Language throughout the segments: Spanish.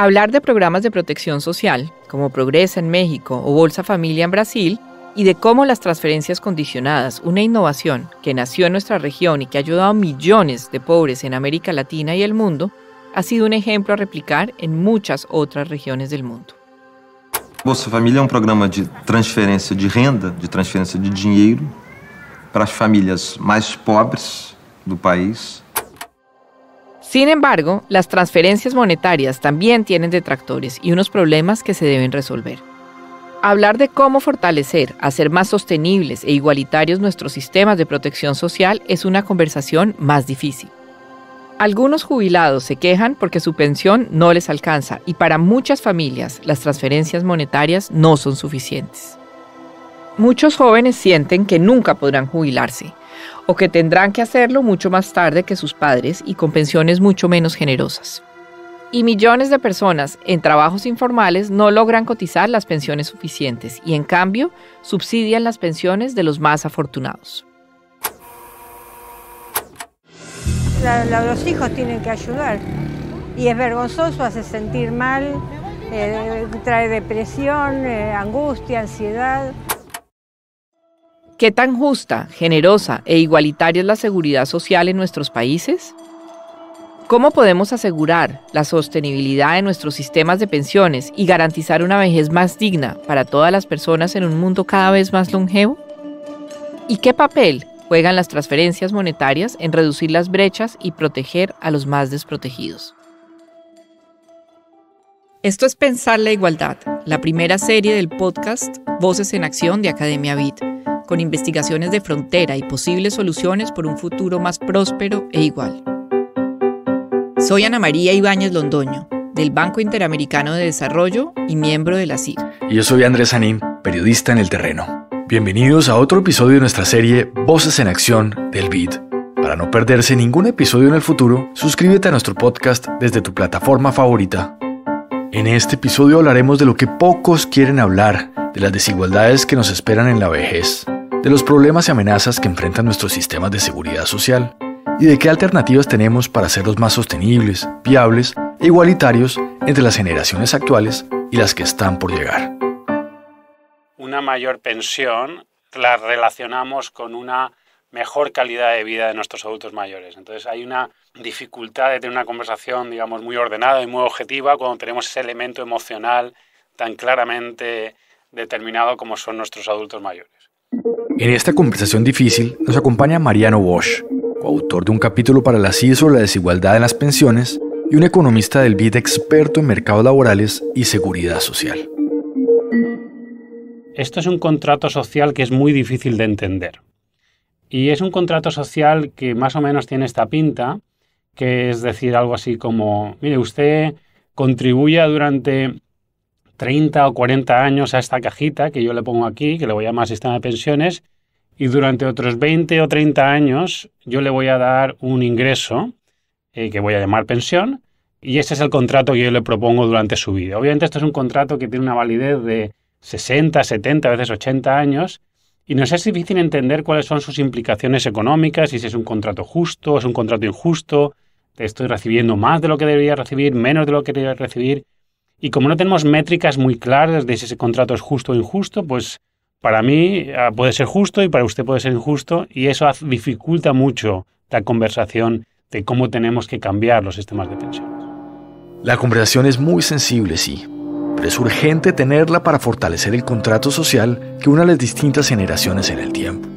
Hablar de programas de protección social, como Progresa en México o Bolsa Familia en Brasil, y de cómo las transferencias condicionadas, una innovación que nació en nuestra región y que ha ayudado a millones de pobres en América Latina y el mundo, ha sido un ejemplo a replicar en muchas otras regiones del mundo. Bolsa Familia es un um programa de transferencia de renda, de transferencia de dinero para las familias más pobres del país sin embargo, las transferencias monetarias también tienen detractores y unos problemas que se deben resolver. Hablar de cómo fortalecer, hacer más sostenibles e igualitarios nuestros sistemas de protección social es una conversación más difícil. Algunos jubilados se quejan porque su pensión no les alcanza y para muchas familias las transferencias monetarias no son suficientes. Muchos jóvenes sienten que nunca podrán jubilarse o que tendrán que hacerlo mucho más tarde que sus padres y con pensiones mucho menos generosas. Y millones de personas en trabajos informales no logran cotizar las pensiones suficientes y en cambio subsidian las pensiones de los más afortunados. los hijos tienen que ayudar y es vergonzoso, hace sentir mal, eh, trae depresión, eh, angustia, ansiedad. ¿Qué tan justa, generosa e igualitaria es la seguridad social en nuestros países? ¿Cómo podemos asegurar la sostenibilidad de nuestros sistemas de pensiones y garantizar una vejez más digna para todas las personas en un mundo cada vez más longevo? ¿Y qué papel juegan las transferencias monetarias en reducir las brechas y proteger a los más desprotegidos? Esto es Pensar la Igualdad, la primera serie del podcast Voces en Acción de Academia Bit con investigaciones de frontera y posibles soluciones por un futuro más próspero e igual. Soy Ana María Ibáñez Londoño, del Banco Interamericano de Desarrollo y miembro de la CID. Y yo soy Andrés Anín, periodista en el terreno. Bienvenidos a otro episodio de nuestra serie Voces en Acción del BID. Para no perderse ningún episodio en el futuro, suscríbete a nuestro podcast desde tu plataforma favorita en este episodio hablaremos de lo que pocos quieren hablar, de las desigualdades que nos esperan en la vejez, de los problemas y amenazas que enfrentan nuestros sistemas de seguridad social y de qué alternativas tenemos para hacerlos más sostenibles, viables e igualitarios entre las generaciones actuales y las que están por llegar. Una mayor pensión la relacionamos con una mejor calidad de vida de nuestros adultos mayores. Entonces hay una dificultad de tener una conversación, digamos, muy ordenada y muy objetiva cuando tenemos ese elemento emocional tan claramente determinado como son nuestros adultos mayores. En esta conversación difícil nos acompaña Mariano Bosch, coautor de un capítulo para la CIE sobre la desigualdad en las pensiones y un economista del BID experto en mercados laborales y seguridad social. Esto es un contrato social que es muy difícil de entender. Y es un contrato social que más o menos tiene esta pinta, que es decir algo así como, mire, usted contribuya durante 30 o 40 años a esta cajita que yo le pongo aquí, que le voy a llamar sistema de pensiones, y durante otros 20 o 30 años yo le voy a dar un ingreso eh, que voy a llamar pensión, y ese es el contrato que yo le propongo durante su vida. Obviamente esto es un contrato que tiene una validez de 60, 70, a veces 80 años, y nos es difícil entender cuáles son sus implicaciones económicas, si es un contrato justo, es un contrato injusto, estoy recibiendo más de lo que debería recibir, menos de lo que debería recibir. Y como no tenemos métricas muy claras de si ese contrato es justo o injusto, pues para mí ah, puede ser justo y para usted puede ser injusto y eso dificulta mucho la conversación de cómo tenemos que cambiar los sistemas de pensiones. La conversación es muy sensible, sí, pero es urgente tenerla para fortalecer el contrato social que une a las distintas generaciones en el tiempo,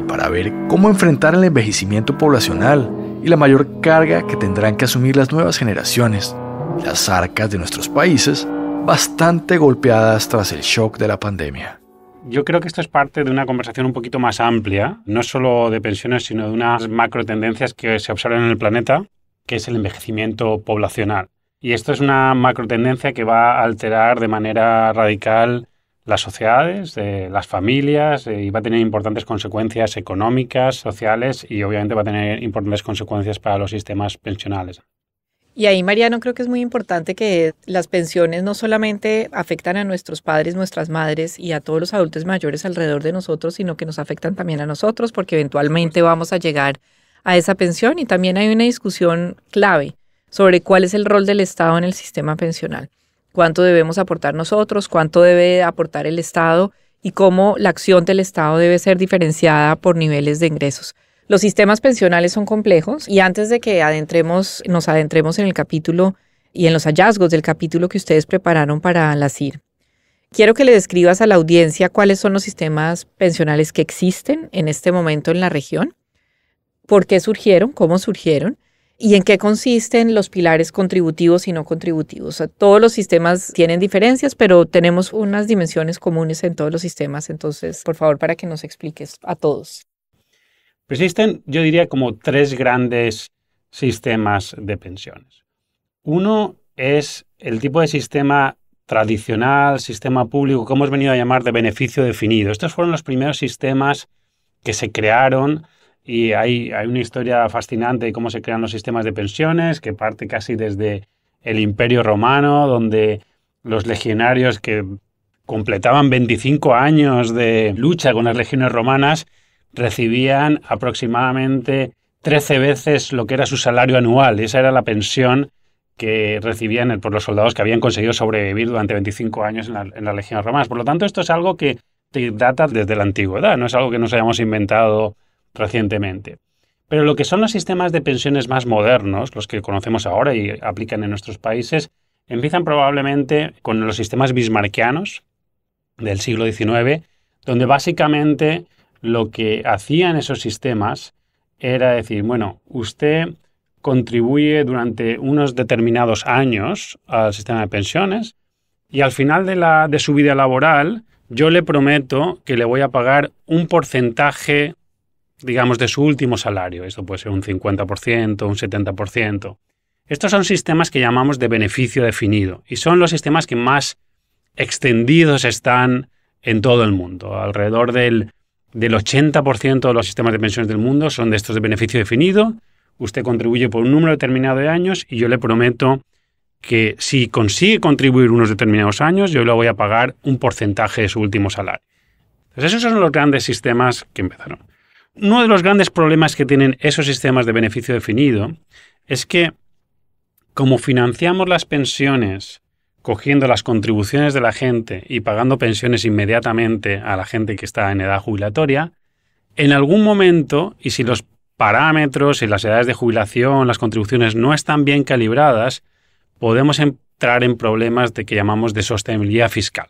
y para ver cómo enfrentar el envejecimiento poblacional y la mayor carga que tendrán que asumir las nuevas generaciones, las arcas de nuestros países, bastante golpeadas tras el shock de la pandemia. Yo creo que esto es parte de una conversación un poquito más amplia, no solo de pensiones, sino de unas macro tendencias que se observan en el planeta, que es el envejecimiento poblacional. Y esto es una macrotendencia que va a alterar de manera radical las sociedades, eh, las familias, eh, y va a tener importantes consecuencias económicas, sociales, y obviamente va a tener importantes consecuencias para los sistemas pensionales. Y ahí, Mariano, creo que es muy importante que las pensiones no solamente afectan a nuestros padres, nuestras madres y a todos los adultos mayores alrededor de nosotros, sino que nos afectan también a nosotros porque eventualmente vamos a llegar a esa pensión y también hay una discusión clave sobre cuál es el rol del Estado en el sistema pensional, cuánto debemos aportar nosotros, cuánto debe aportar el Estado y cómo la acción del Estado debe ser diferenciada por niveles de ingresos. Los sistemas pensionales son complejos y antes de que adentremos, nos adentremos en el capítulo y en los hallazgos del capítulo que ustedes prepararon para la CIR, quiero que le describas a la audiencia cuáles son los sistemas pensionales que existen en este momento en la región, por qué surgieron, cómo surgieron ¿Y en qué consisten los pilares contributivos y no contributivos? todos los sistemas tienen diferencias, pero tenemos unas dimensiones comunes en todos los sistemas. Entonces, por favor, para que nos expliques a todos. Pues existen, yo diría, como tres grandes sistemas de pensiones. Uno es el tipo de sistema tradicional, sistema público, como hemos venido a llamar de beneficio definido. Estos fueron los primeros sistemas que se crearon y hay, una historia fascinante de cómo se crean los sistemas de pensiones, que parte casi desde el Imperio Romano, donde los legionarios que completaban 25 años de lucha con las legiones romanas recibían aproximadamente 13 veces lo que era su salario anual. Esa era la pensión que recibían eh, por los soldados que habían conseguido sobrevivir durante 25 años en, en las legiones romanas. Por lo tanto, esto es algo que data desde la antigüedad, no es algo que nos hayamos inventado recientemente. Pero lo que son los sistemas de pensiones más modernos, los que conocemos ahora y aplican en nuestros países, empiezan probablemente con los sistemas bismarquianos del siglo XIX, donde básicamente lo que hacían esos sistemas era decir, bueno, usted contribuye durante unos determinados años al sistema de pensiones y al final de, la, de su vida laboral yo le prometo que le voy a pagar un porcentaje digamos, de su último salario. Esto puede ser un 50%, un 70%. Estos son sistemas que llamamos de beneficio definido y son los sistemas que más extendidos están en todo el mundo. Alrededor del, 80% de los sistemas de pensiones del mundo son de estos de beneficio definido. Usted contribuye por un número determinado de años y yo le prometo que si consigue contribuir unos determinados años, yo le voy a pagar un porcentaje de su último salario. Entonces, esos son los grandes sistemas que empezaron. Uno de los grandes problemas que tienen esos sistemas de beneficio definido es que como financiamos las pensiones cogiendo las contribuciones de la gente y pagando pensiones inmediatamente a la gente que está en edad jubilatoria, en algún momento, y si los parámetros y las edades de jubilación, las contribuciones no están bien calibradas, podemos entrar en problemas de que llamamos de sostenibilidad fiscal.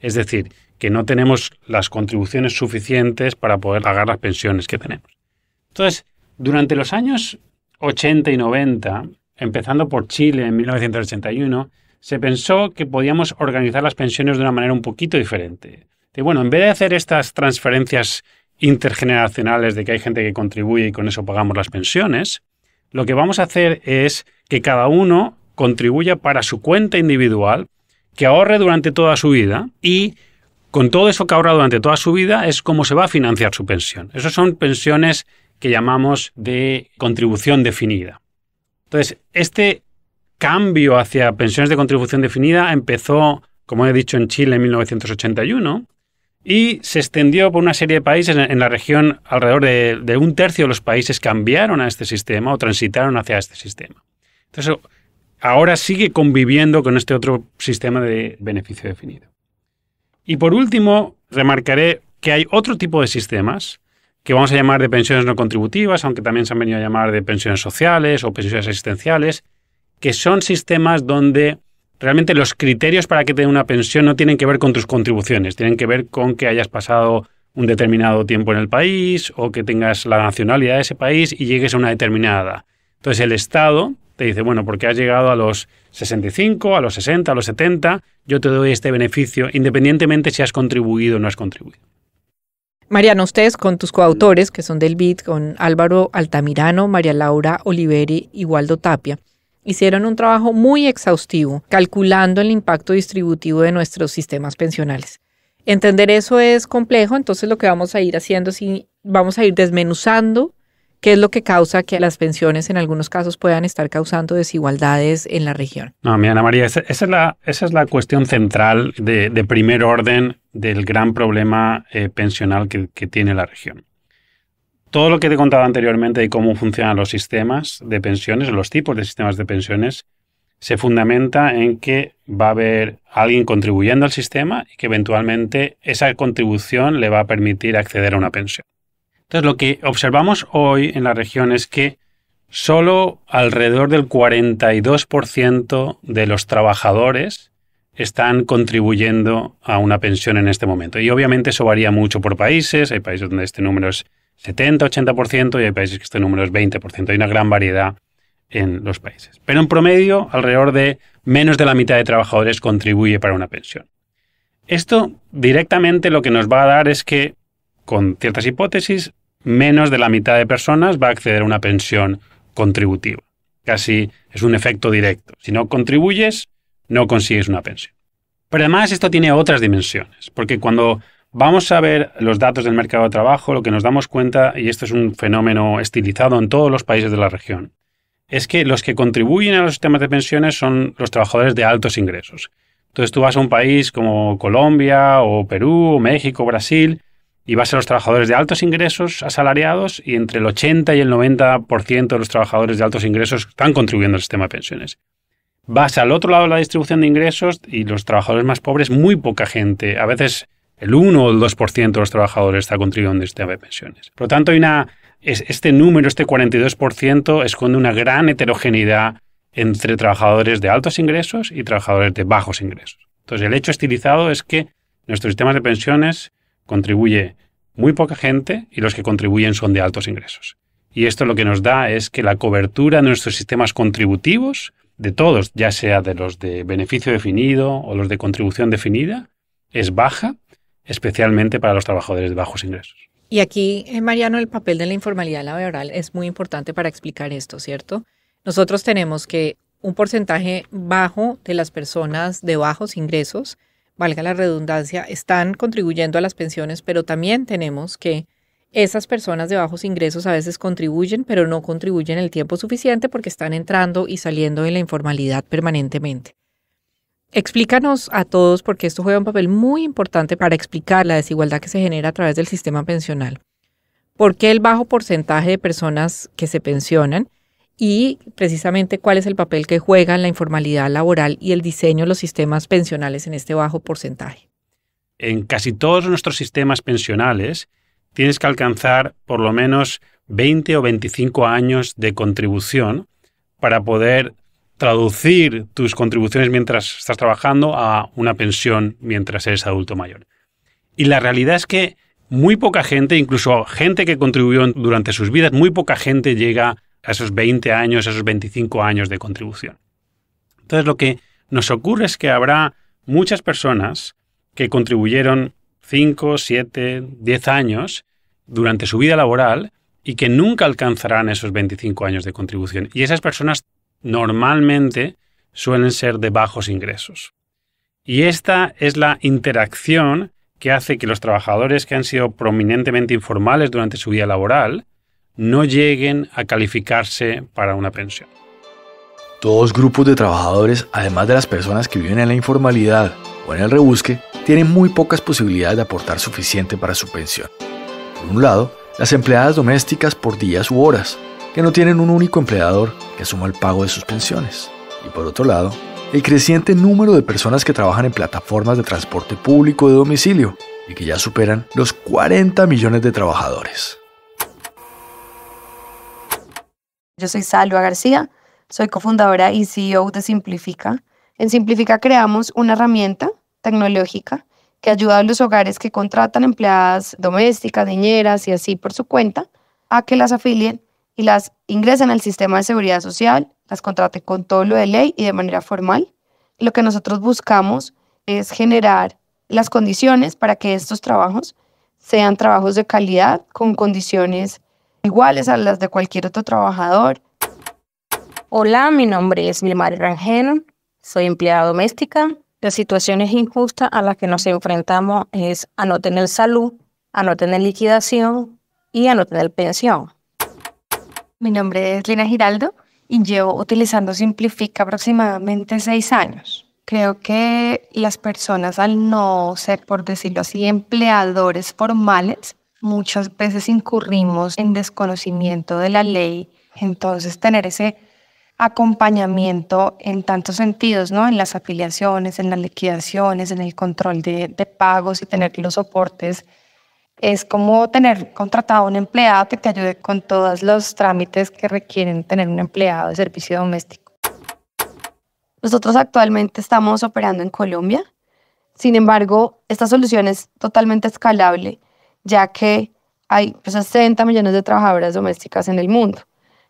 Es decir, que no tenemos las contribuciones suficientes para poder pagar las pensiones que tenemos. Entonces, durante los años 80 y 90, empezando por Chile en 1981, se pensó que podíamos organizar las pensiones de una manera un poquito diferente. De, bueno, en vez de hacer estas transferencias intergeneracionales de que hay gente que contribuye y con eso pagamos las pensiones, lo que vamos a hacer es que cada uno contribuya para su cuenta individual que ahorre durante toda su vida y con todo eso que ahorra durante toda su vida es cómo se va a financiar su pensión. Esas son pensiones que llamamos de contribución definida. Entonces, este cambio hacia pensiones de contribución definida empezó, como he dicho, en Chile en 1981 y se extendió por una serie de países en la región, alrededor de, de un tercio de los países cambiaron a este sistema o transitaron hacia este sistema. Entonces, ahora sigue conviviendo con este otro sistema de beneficio definido. Y por último, remarcaré que hay otro tipo de sistemas que vamos a llamar de pensiones no contributivas, aunque también se han venido a llamar de pensiones sociales o pensiones asistenciales, que son sistemas donde realmente los criterios para que te den una pensión no tienen que ver con tus contribuciones, tienen que ver con que hayas pasado un determinado tiempo en el país o que tengas la nacionalidad de ese país y llegues a una determinada edad. Entonces el Estado te dice, bueno, porque has llegado a los 65, a los 60, a los 70, yo te doy este beneficio, independientemente si has contribuido o no has contribuido. Mariano, ustedes con tus coautores, que son del BID, con Álvaro Altamirano, María Laura Oliveri y Waldo Tapia, hicieron un trabajo muy exhaustivo calculando el impacto distributivo de nuestros sistemas pensionales. Entender eso es complejo, entonces lo que vamos a ir haciendo es vamos a ir desmenuzando ¿Qué es lo que causa que las pensiones en algunos casos puedan estar causando desigualdades en la región? No, mi Ana María, esa, es, la, cuestión central de, primer orden del gran problema eh, pensional que, que tiene la región. Todo lo que te he contado anteriormente de cómo funcionan los sistemas de pensiones, los tipos de sistemas de pensiones, se fundamenta en que va a haber alguien contribuyendo al sistema y que eventualmente esa contribución le va a permitir acceder a una pensión. Entonces, lo que observamos hoy en la región es que solo alrededor del 42% de los trabajadores están contribuyendo a una pensión en este momento. Y obviamente eso varía mucho por países. Hay países donde este número es 70-80% y hay países que este número es 20%. Hay una gran variedad en los países. Pero en promedio, alrededor de menos de la mitad de trabajadores contribuye para una pensión. Esto directamente lo que nos va a dar es que, con ciertas hipótesis, menos de la mitad de personas va a acceder a una pensión contributiva. Casi es un efecto directo. Si no contribuyes, no consigues una pensión. Pero además esto tiene otras dimensiones, porque cuando vamos a ver los datos del mercado de trabajo, lo que nos damos cuenta, y esto es un fenómeno estilizado en todos los países de la región, es que los que contribuyen a los sistemas de pensiones son los trabajadores de altos ingresos. Entonces tú vas a un país como Colombia o Perú o México, Brasil, y va a ser los trabajadores de altos ingresos asalariados y entre el 80 y el 90% de los trabajadores de altos ingresos están contribuyendo al sistema de pensiones. Vas al otro lado de la distribución de ingresos y los trabajadores más pobres, muy poca gente, a veces el 1 o el 2% de los trabajadores está contribuyendo al sistema de pensiones. Por lo tanto, hay una, este número, este 42%, esconde una gran heterogeneidad entre trabajadores de altos ingresos y trabajadores de bajos ingresos. Entonces, el hecho estilizado es que nuestros sistemas de pensiones contribuye muy poca gente y los que contribuyen son de altos ingresos. Y esto lo que nos da es que la cobertura de nuestros sistemas contributivos, de todos, ya sea de los de beneficio definido o los de contribución definida, es baja, especialmente para los trabajadores de bajos ingresos. Y aquí, eh, Mariano, el papel de la informalidad laboral es muy importante para explicar esto, ¿cierto? Nosotros tenemos que un porcentaje bajo de las personas de bajos ingresos valga la redundancia, están contribuyendo a las pensiones, pero también tenemos que esas personas de bajos ingresos a veces contribuyen, pero no contribuyen el tiempo suficiente porque están entrando y saliendo de la informalidad permanentemente. Explícanos a todos, porque esto juega un papel muy importante para explicar la desigualdad que se genera a través del sistema pensional. ¿Por qué el bajo porcentaje de personas que se pensionan? y precisamente cuál es el papel que juegan la informalidad laboral y el diseño de los sistemas pensionales en este bajo porcentaje. En casi todos nuestros sistemas pensionales tienes que alcanzar por lo menos 20 o 25 años de contribución para poder traducir tus contribuciones mientras estás trabajando a una pensión mientras eres adulto mayor. Y la realidad es que muy poca gente, incluso gente que contribuyó durante sus vidas, muy poca gente llega a esos 20 años, a esos 25 años de contribución. Entonces lo que nos ocurre es que habrá muchas personas que contribuyeron 5, 7, 10 años durante su vida laboral y que nunca alcanzarán esos 25 años de contribución. Y esas personas normalmente suelen ser de bajos ingresos. Y esta es la interacción que hace que los trabajadores que han sido prominentemente informales durante su vida laboral no lleguen a calificarse para una pensión. Todos grupos de trabajadores, además de las personas que viven en la informalidad o en el rebusque, tienen muy pocas posibilidades de aportar suficiente para su pensión. Por un lado, las empleadas domésticas por días u horas, que no tienen un único empleador que asuma el pago de sus pensiones. Y por otro lado, el creciente número de personas que trabajan en plataformas de transporte público de domicilio y que ya superan los 40 millones de trabajadores. Yo soy Salva García, soy cofundadora y CEO de Simplifica. En Simplifica creamos una herramienta tecnológica que ayuda a los hogares que contratan empleadas domésticas, niñeras y así por su cuenta a que las afilien y las ingresen al sistema de seguridad social, las contraten con todo lo de ley y de manera formal. Lo que nosotros buscamos es generar las condiciones para que estos trabajos sean trabajos de calidad con condiciones iguales a las de cualquier otro trabajador. Hola, mi nombre es Milmar Rangel, soy empleada doméstica. Las situaciones injustas a las que nos enfrentamos es a no tener salud, a no tener liquidación y a no tener pensión. Mi nombre es Lina Giraldo y llevo utilizando Simplifica aproximadamente seis años. Creo que las personas al no ser, por decirlo así, empleadores formales, muchas veces incurrimos en desconocimiento de la ley, entonces tener ese acompañamiento en tantos sentidos, ¿no? En las afiliaciones, en las liquidaciones, en el control de, de pagos y tener los soportes. Es como tener contratado a un empleado que te ayude con todos los trámites que requieren tener un empleado de servicio doméstico. Nosotros actualmente estamos operando en Colombia. Sin embargo, esta solución es totalmente escalable ya que hay pues, 60 millones de trabajadoras domésticas en el mundo.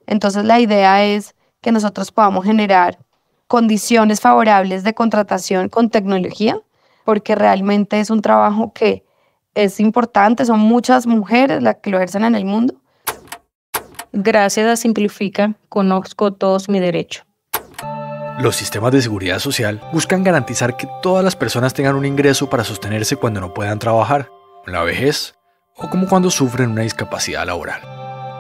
Entonces la idea es que nosotros podamos generar condiciones favorables de contratación con tecnología, porque realmente es un trabajo que es importante, son muchas mujeres las que lo ejercen en el mundo. Gracias a Simplifica, conozco todos mi derecho. Los sistemas de seguridad social buscan garantizar que todas las personas tengan un ingreso para sostenerse cuando no puedan trabajar. La vejez o como cuando sufren una discapacidad laboral.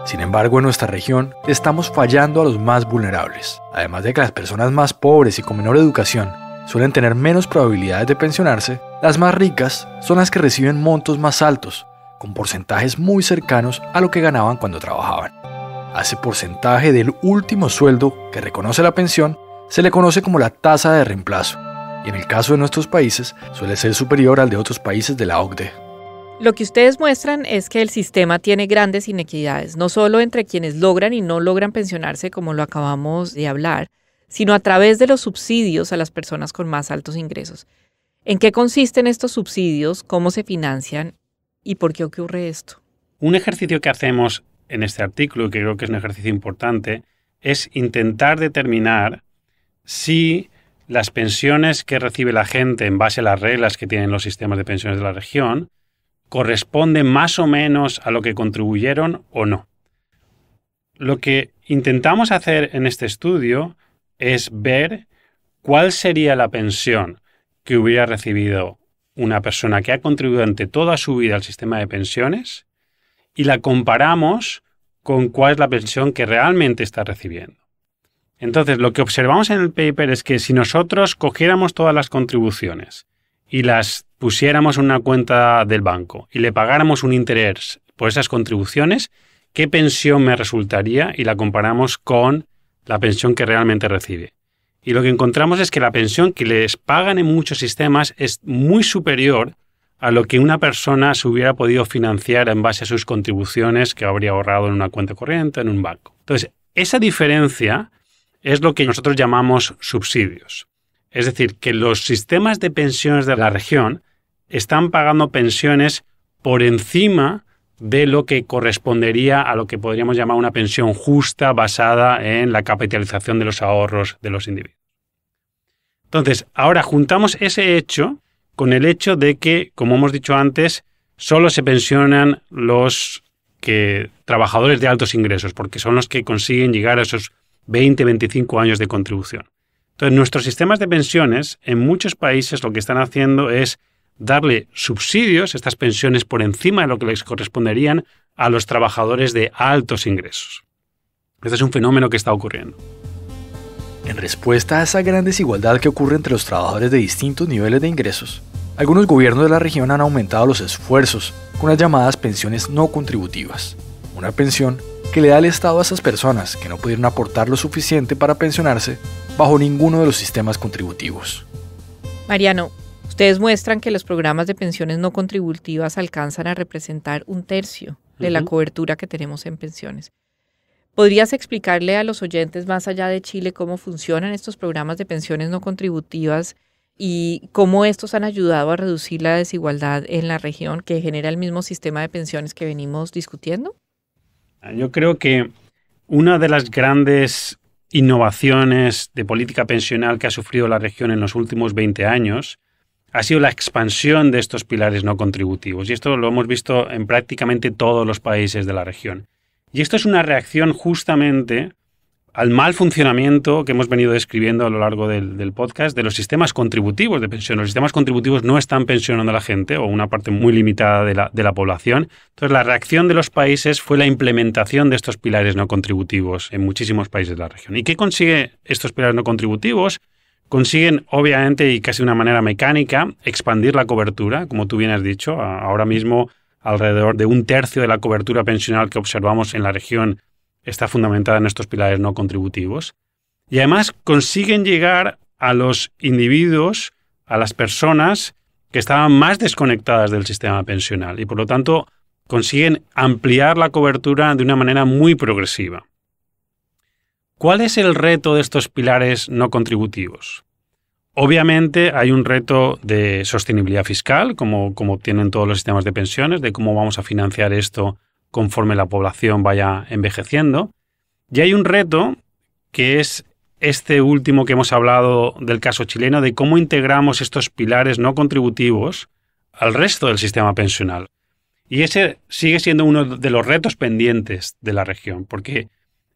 Sin embargo, en nuestra región estamos fallando a los más vulnerables, además de que las personas más pobres y con menor educación suelen tener menos probabilidades de pensionarse, las más ricas son las que reciben montos más altos, con porcentajes muy cercanos a lo que ganaban cuando trabajaban. A ese porcentaje del último sueldo que reconoce la pensión se le conoce como la tasa de reemplazo, y en el caso de nuestros países suele ser superior al de otros países de la OCDE, lo que ustedes muestran es que el sistema tiene grandes inequidades, no solo entre quienes logran y no logran pensionarse, como lo acabamos de hablar, sino a través de los subsidios a las personas con más altos ingresos. ¿En qué consisten estos subsidios? ¿Cómo se financian? ¿Y por qué ocurre esto? Un ejercicio que hacemos en este artículo, y que creo que es un ejercicio importante, es intentar determinar si las pensiones que recibe la gente en base a las reglas que tienen los sistemas de pensiones de la región corresponde más o menos a lo que contribuyeron o no. Lo que intentamos hacer en este estudio es ver cuál sería la pensión que hubiera recibido una persona que ha contribuido ante toda su vida al sistema de pensiones y la comparamos con cuál es la pensión que realmente está recibiendo. Entonces, lo que observamos en el paper es que si nosotros cogiéramos todas las contribuciones y las pusiéramos una cuenta del banco y le pagáramos un interés por esas contribuciones, ¿qué pensión me resultaría? Y la comparamos con la pensión que realmente recibe. Y lo que encontramos es que la pensión que les pagan en muchos sistemas es muy superior a lo que una persona se hubiera podido financiar en base a sus contribuciones que habría ahorrado en una cuenta corriente, en un banco. Entonces, esa diferencia es lo que nosotros llamamos subsidios. Es decir, que los sistemas de pensiones de la región están pagando pensiones por encima de lo que correspondería a lo que podríamos llamar una pensión justa basada en la capitalización de los ahorros de los individuos. Entonces, ahora juntamos ese hecho con el hecho de que, como hemos dicho antes, solo se pensionan los trabajadores de altos ingresos, porque son los que consiguen llegar a esos 20, 25 años de contribución. Entonces, nuestros sistemas de pensiones en muchos países lo que están haciendo es darle subsidios, estas pensiones por encima de lo que les corresponderían a los trabajadores de altos ingresos. Este es un fenómeno que está ocurriendo. En respuesta a esa gran desigualdad que ocurre entre los trabajadores de distintos niveles de ingresos, algunos gobiernos de la región han aumentado los esfuerzos con las llamadas pensiones no contributivas, una pensión que le da el Estado a esas personas que no pudieron aportar lo suficiente para pensionarse bajo ninguno de los sistemas contributivos. Mariano, Ustedes muestran que los programas de pensiones no contributivas alcanzan a representar un tercio de la cobertura que tenemos en pensiones. ¿Podrías explicarle a los oyentes más allá de Chile cómo funcionan estos programas de pensiones no contributivas y cómo estos han ayudado a reducir la desigualdad en la región que genera el mismo sistema de pensiones que venimos discutiendo? Ah, yo creo que una de las grandes innovaciones de política pensional que ha sufrido la región en los últimos 20 años ha sido la expansión de estos pilares no contributivos. Y esto lo hemos visto en prácticamente todos los países de la región. Y esto es una reacción justamente al mal funcionamiento que hemos venido describiendo a lo largo del, podcast de los sistemas contributivos de pensión. Los sistemas contributivos no están pensionando a la gente o una parte muy limitada de la, de la población. Entonces, la reacción de los países fue la implementación de estos pilares no contributivos en muchísimos países de la región. ¿Y qué consigue estos pilares no contributivos? Consiguen, obviamente, y casi de una manera mecánica, expandir la cobertura, como tú bien has dicho. Ahora mismo, alrededor de un tercio de la cobertura pensional que observamos en la región está fundamentada en estos pilares no contributivos. Y además consiguen llegar a los individuos, a las personas que estaban más desconectadas del sistema pensional y por lo tanto consiguen ampliar la cobertura de una manera muy progresiva. ¿Cuál es el reto de estos pilares no contributivos? Obviamente hay un reto de sostenibilidad fiscal, como, como tienen todos los sistemas de pensiones, de cómo vamos a financiar esto conforme la población vaya envejeciendo. Y hay un reto que es este último que hemos hablado del caso chileno, de cómo integramos estos pilares no contributivos al resto del sistema pensional. Y ese sigue siendo uno de los retos pendientes de la región, porque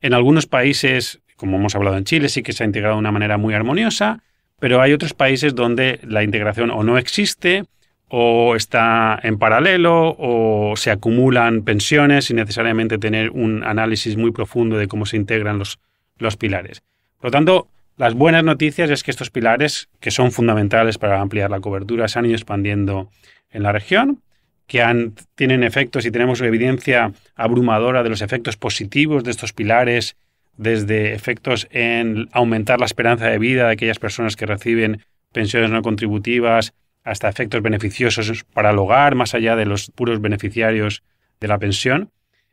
en algunos países, como hemos hablado en Chile, sí que se ha integrado de una manera muy armoniosa, pero hay otros países donde la integración o no existe, o está en paralelo, o se acumulan pensiones sin necesariamente tener un análisis muy profundo de cómo se integran los, los pilares. Por lo tanto, las buenas noticias es que estos pilares, que son fundamentales para ampliar la cobertura, se han ido expandiendo en la región que tienen efectos y tenemos evidencia abrumadora de los efectos positivos de estos pilares, desde efectos en aumentar la esperanza de vida de aquellas personas que reciben pensiones no contributivas, hasta efectos beneficiosos para el hogar, más allá de los puros beneficiarios de la pensión.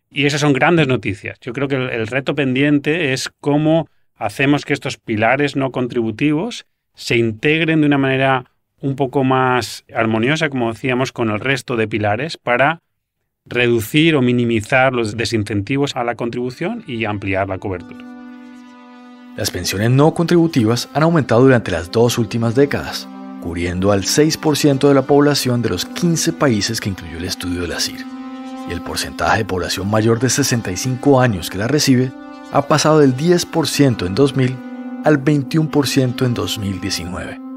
Y esas son grandes noticias. Yo creo que el, el reto pendiente es cómo hacemos que estos pilares no contributivos se integren de una manera un poco más armoniosa, como decíamos, con el resto de pilares para reducir o minimizar los desincentivos a la contribución y ampliar la cobertura. Las pensiones no contributivas han aumentado durante las dos últimas décadas, cubriendo al 6% de la población de los 15 países que incluyó el estudio de la CIR. Y el porcentaje de población mayor de 65 años que la recibe ha pasado del 10% en 2000 al 21% en 2019.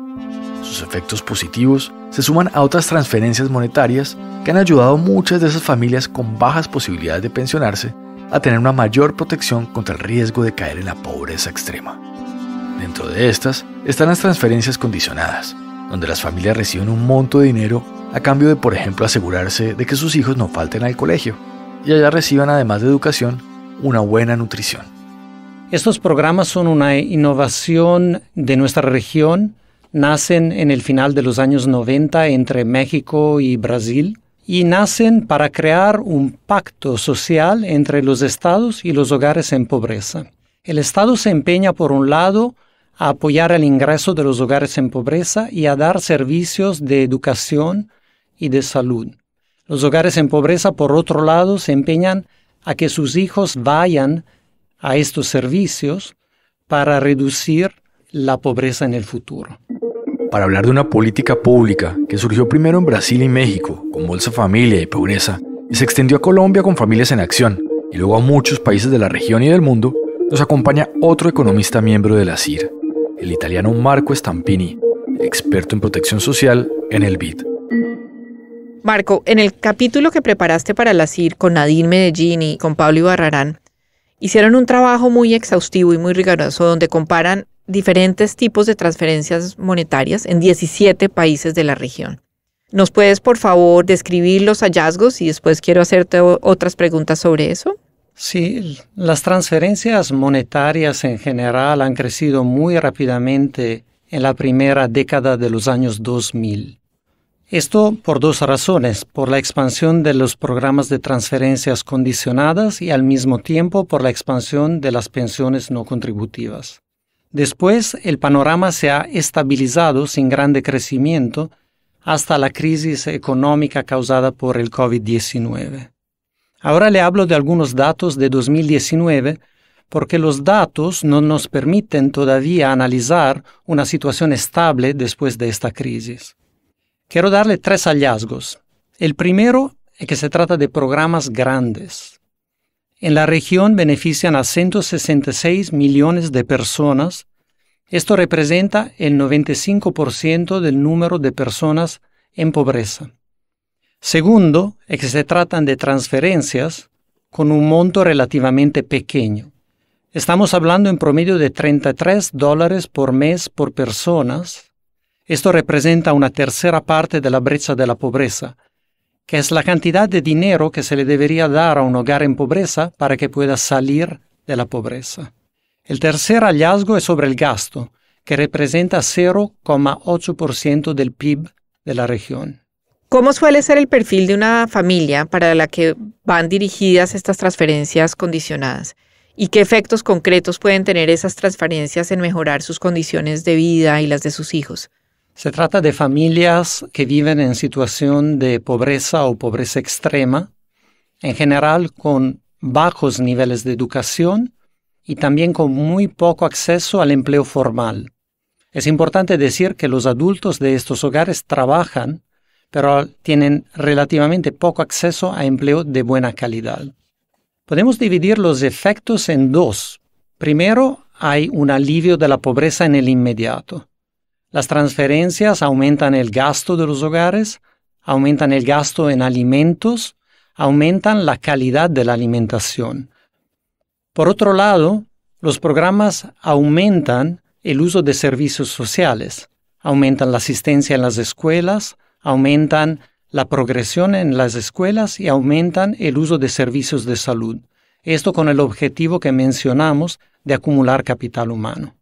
Los efectos positivos, se suman a otras transferencias monetarias que han ayudado a muchas de esas familias con bajas posibilidades de pensionarse a tener una mayor protección contra el riesgo de caer en la pobreza extrema. Dentro de estas están las transferencias condicionadas, donde las familias reciben un monto de dinero a cambio de, por ejemplo, asegurarse de que sus hijos no falten al colegio y allá reciban, además de educación, una buena nutrición. Estos programas son una innovación de nuestra región nacen en el final de los años 90 entre México y Brasil y nacen para crear un pacto social entre los estados y los hogares en pobreza. El Estado se empeña, por un lado, a apoyar el ingreso de los hogares en pobreza y a dar servicios de educación y de salud. Los hogares en pobreza, por otro lado, se empeñan a que sus hijos vayan a estos servicios para reducir la pobreza en el futuro para hablar de una política pública que surgió primero en Brasil y México, con Bolsa Familia y Pobreza, y se extendió a Colombia con Familias en Acción, y luego a muchos países de la región y del mundo, nos acompaña otro economista miembro de la CIR, el italiano Marco Stampini, experto en protección social en el BID. Marco, en el capítulo que preparaste para la CIR con Nadine Medellín y con Pablo Ibarrarán, hicieron un trabajo muy exhaustivo y muy riguroso donde comparan diferentes tipos de transferencias monetarias en 17 países de la región. ¿Nos puedes, por favor, describir los hallazgos y después quiero hacerte otras preguntas sobre eso? Sí, las transferencias monetarias en general han crecido muy rápidamente en la primera década de los años 2000. Esto por dos razones, por la expansión de los programas de transferencias condicionadas y al mismo tiempo por la expansión de las pensiones no contributivas. Después, el panorama se ha estabilizado sin grande crecimiento hasta la crisis económica causada por el COVID-19. Ahora le hablo de algunos datos de 2019 porque los datos no nos permiten todavía analizar una situación estable después de esta crisis. Quiero darle tres hallazgos. El primero es que se trata de programas grandes, en la región benefician a 166 millones de personas. Esto representa el 95% del número de personas en pobreza. Segundo, es que se tratan de transferencias con un monto relativamente pequeño. Estamos hablando en promedio de 33 dólares por mes por personas. Esto representa una tercera parte de la brecha de la pobreza, que es la cantidad de dinero que se le debería dar a un hogar en pobreza para que pueda salir de la pobreza. El tercer hallazgo es sobre el gasto, que representa 0,8% del PIB de la región. ¿Cómo suele ser el perfil de una familia para la que van dirigidas estas transferencias condicionadas? ¿Y qué efectos concretos pueden tener esas transferencias en mejorar sus condiciones de vida y las de sus hijos? Se trata de familias que viven en situación de pobreza o pobreza extrema, en general con bajos niveles de educación y también con muy poco acceso al empleo formal. Es importante decir que los adultos de estos hogares trabajan, pero tienen relativamente poco acceso a empleo de buena calidad. Podemos dividir los efectos en dos. Primero, hay un alivio de la pobreza en el inmediato. Las transferencias aumentan el gasto de los hogares, aumentan el gasto en alimentos, aumentan la calidad de la alimentación. Por otro lado, los programas aumentan el uso de servicios sociales, aumentan la asistencia en las escuelas, aumentan la progresión en las escuelas y aumentan el uso de servicios de salud. Esto con el objetivo que mencionamos de acumular capital humano.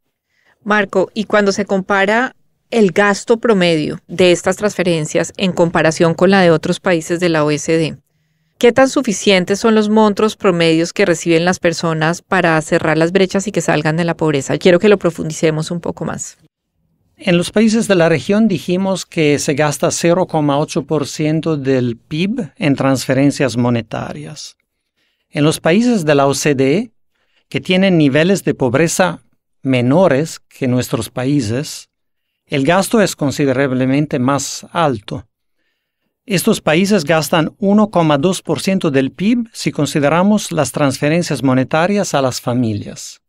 Marco, y cuando se compara el gasto promedio de estas transferencias en comparación con la de otros países de la OECD? ¿Qué tan suficientes son los montos promedios que reciben las personas para cerrar las brechas y que salgan de la pobreza? Quiero que lo profundicemos un poco más. En los países de la región dijimos que se gasta 0,8% del PIB en transferencias monetarias. En los países de la OCDE, que tienen niveles de pobreza menores que nuestros países, el gasto es considerablemente más alto. Estos países gastan 1,2% del PIB si consideramos las transferencias monetarias a las familias.